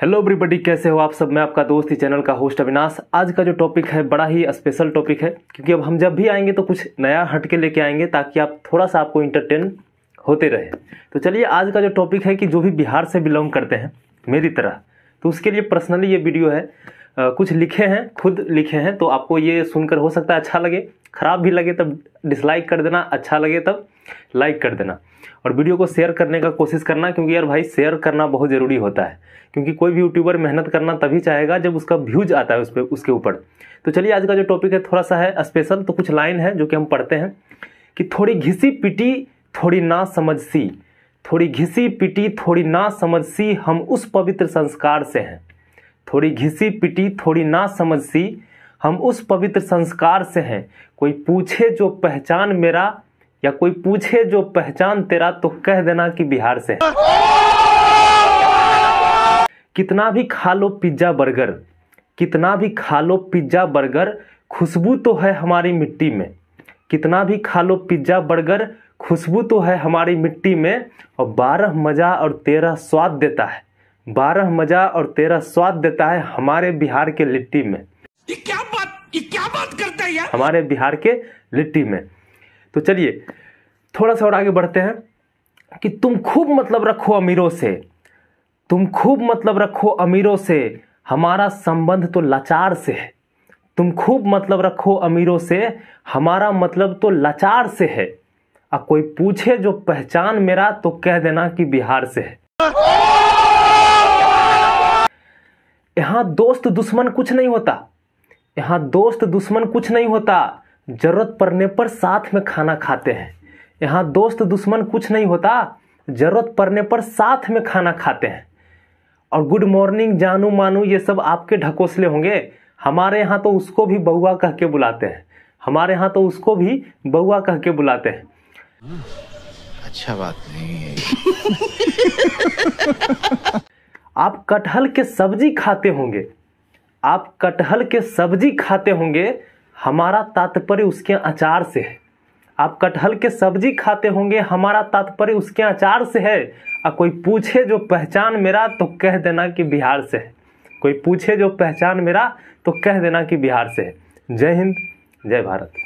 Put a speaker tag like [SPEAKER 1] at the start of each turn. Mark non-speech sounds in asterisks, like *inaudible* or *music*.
[SPEAKER 1] hello everybody कैसे हो आप सब मैं आपका दोस्त ही चैनल का होस्ट अविनाश आज का जो टॉपिक है बड़ा ही स्पेशल टॉपिक है क्योंकि अब हम जब भी आएंगे तो कुछ नया हटके लेके आएंगे ताकि आप थोड़ा सा आपको इंटरटेन होते रहे तो चलिए आज का जो टॉपिक है कि जो भी बिहार से बिलोंग करते हैं मेरी तरह तो उसके लिए पर्सनली ये वीडियो है आ, कुछ लिखे हैं खुद लिखे हैं तो आपको ये सुनकर हो सकता है अच्छा लगे ख़राब भी लगे तब डिसलाइक कर देना अच्छा लगे तब लाइक कर देना और वीडियो को शेयर करने का कोशिश करना क्योंकि यार भाई शेयर करना बहुत ज़रूरी होता है क्योंकि कोई भी यूट्यूबर मेहनत करना तभी चाहेगा जब उसका व्यूज आता है उस पर उसके ऊपर तो चलिए आज का जो टॉपिक है थोड़ा सा है स्पेशल तो कुछ लाइन है जो कि हम पढ़ते हैं कि थोड़ी घिसी पिटी थोड़ी ना समझ सी थोड़ी घिसी पिटी थोड़ी ना समझ सी हम उस पवित्र संस्कार से हैं थोड़ी घिसी पिटी थोड़ी ना समझ सी हम उस पवित्र संस्कार से हैं कोई पूछे जो पहचान मेरा या कोई पूछे जो पहचान तेरा तो कह देना कि बिहार से है कितना भी खा लो पिज्जा बर्गर कितना भी खा लो पिज्जा बर्गर खुशबू तो है हमारी मिट्टी में कितना भी खा लो पिज्जा बर्गर खुशबू तो है हमारी मिट्टी में और बारह मज़ा और तेरह स्वाद देता है बारह मज़ा और तेरह स्वाद देता है हमारे बिहार के लिट्टी में ये क्या बात ये क्या बात करता है यार हमारे बिहार के लिट्टी में तो चलिए थोड़ा सा और आगे बढ़ते हैं कि तुम खूब मतलब रखो अमीरों से तुम खूब मतलब रखो अमीरों से हमारा संबंध तो लाचार से है तुम खूब मतलब रखो अमीरों से हमारा मतलब तो लाचार से है अब कोई पूछे जो पहचान मेरा तो कह देना कि बिहार से है यहाँ दोस्त दुश्मन कुछ नहीं होता यहाँ दोस्त दुश्मन कुछ नहीं होता जरूरत पड़ने पर साथ में खाना खाते हैं यहाँ दोस्त दुश्मन कुछ नहीं होता ज़रूरत पड़ने पर साथ में खाना खाते हैं और गुड मॉर्निंग जानू मानू ये सब आपके ढकोसले होंगे हमारे यहाँ तो उसको भी बउआ कह के बुलाते हैं हमारे यहाँ तो उसको भी बउआ कह के बुलाते हैं अच्छा बात नहीं है *laughs* आप कटहल के सब्जी खाते होंगे आप कटहल के सब्जी खाते होंगे हमारा तात्पर्य उसके अचार से है आप कटहल के सब्जी खाते होंगे हमारा तात्पर्य उसके अचार से है और कोई पूछे जो पहचान मेरा तो कह देना कि बिहार से है कोई पूछे जो पहचान मेरा तो कह देना कि बिहार से है जय हिंद जय भारत